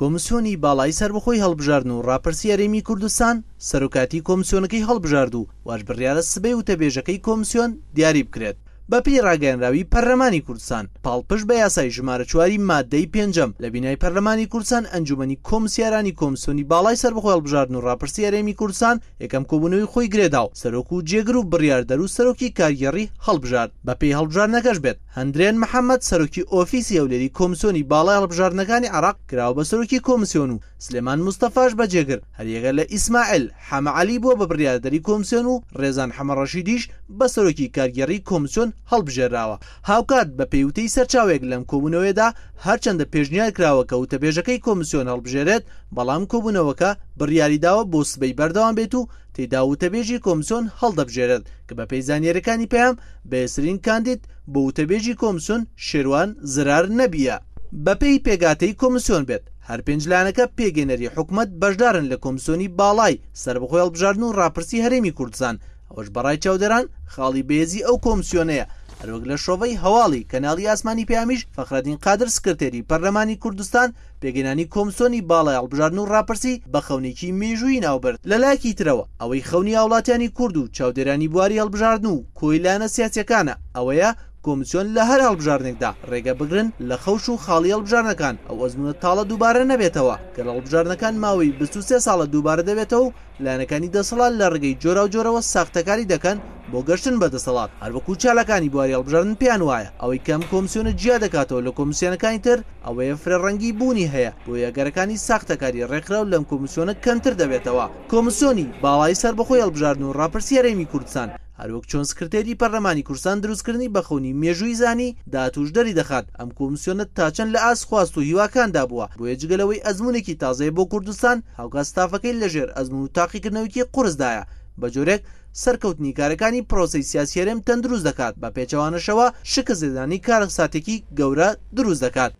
کۆمسیۆنی باڵایی سربەخۆی هەڵبژاردن و ڕاپەرسی ئەرێمی کوردستان سەرۆکاتی کۆمسیۆنەکەی هەڵبژارد و واژبڕیاە سبەی وتەبێژەکەی کۆمسیۆن دیاری بکرێت بەپی ڕاگەنراوی پەرلەمانی کوردستان پاڵپش بە یاسای ژمارە چواری مادەی پێنجم لە بینای پەرلەمانی کوردستان ئەنجومنی کۆمسیارانی کۆمسیۆنی باڵای سەربخۆڵ بژاردن و ڕاپرسیارێمی کوردستان یەکەم کۆبوونەوەی خۆی گرێدا و سەرۆک و جێگر و بڕاردەر و سەرۆکی کارگەڕی هەڵبژار بە پێی هەڵبژار نەکەش بێت هەندرێن محەممەد سەرۆکی ئۆفیسی هەولێری کۆمسیۆنی باڵای هەڵبژارنەکانی عراق کراوە بە سەرۆکی کۆمسیۆن و سلێمان مستەفاش بە جێگر هەریەگە لە ئیسماعیل حەمەعالی بووە بە بڕاردەری کۆمسیۆن و ڕێزان حەمەڕەشیدیش بە سەرۆکی کارگەڕی کۆمسیۆن هەڵبژێراوە هاوکات بە پێیوتەی سەرچاوێک لەم کۆبوونەوەیدا هەرچەندە پێشنیار کراوە کە وتەبێژەکەی کۆمسیۆن هەڵبژێرێت بەڵام کۆبوونەوەکە بڕیاریداوە بۆ سبەی بەردەوام بێت و تێدا وتەبێژی کۆمسۆن هەڵدەبژێرێت کە بە پەیزانیەرەکانی پێیان بێسرین کاندید بە وتەبێژی کۆمسون شێوان زرار نەبیە بەپی پێگاتەی کۆمسیۆن بێت هەر پێنجلانەکە پێگەێنەری حکومت بەشدارن لە کۆمسۆنی باڵای سربەخۆی هەڵبژارن و ڕاپرسی هەرێمی کوردستان ئەوش بەڕای چاودەران خاڵی بێزی ئەو کۆمسیۆنەیە هەروەک لە شۆڤەی هەواڵی کەناڵی ئاسمانی پیامیش فەخرەدین قادر سکرتێری پەرلەمانی کوردستان پێگەنانی کۆمسۆنی باڵای هەڵبژارن و ڕاپرسی بە خەونێکی مێژووی ناوبرد لە لایکی ترەوە ئەوەی خەونی هاوڵاتیانی کورد و چاودێرانی بواری هەڵبژاردن و کۆیلانە سیاسەکانە ئەوەیە کۆمسیۆن لە هەر هەڵبژارنێکدا ڕێگە بگرن لە خەوش و خاڵی هەڵبژارنەکان ئەو ئەزمونە تاڵە دووبارە نەبێتەوە کە لە هەڵبژارنەکان ماوەی بسوسێ ساڵە دووبارە دەبێتەوە و لایەنەکانی دەسەڵات لە ڕگەی جۆرا و جۆرەوە ساختەکاری دەکەن بۆ گەشتن بە دەسەڵات هەروەکو چالەکانی بواری هەڵبژارن پێیان وایە ئەوەی کەم کۆمسیۆنە جیا دەکاتەوە لە کۆمسیانەکانی تر ئەوەیە فرێڕەنگی بوونی هەیە بۆ یەگەرەکانی ساختەکاری ڕێکرا و لەم کۆمسیۆنە کەمتر دەبێتەوە کۆمسیۆنی باڵای سەر بەخۆی هەڵبژارن و ڕاپرسیارێمی کوردستان هەروەک چۆن سکرێری پەرلەمانی کورسان دروستکردنی بەخونی مێژووی زانی داتوش دەری دەخات ئەم کۆمسیۆنت تاچەند لە ئاس خواست و هیواکاندا بووە بۆ یەجگەلەوەی ئەزمونێکی تازای بۆ کوردستان هاوگاستافەکەی لەژێر ئەزمون و تاقیکردنەوەیکی قرسدایە بە جۆرێک سەرکەوتنی کارەکانی پرۆسی سیاسیێرم تەن دروست دەکات بە پێچەوانەشەوە شکە زێدانی کارە ساتێکی گەورە دروست دەکات.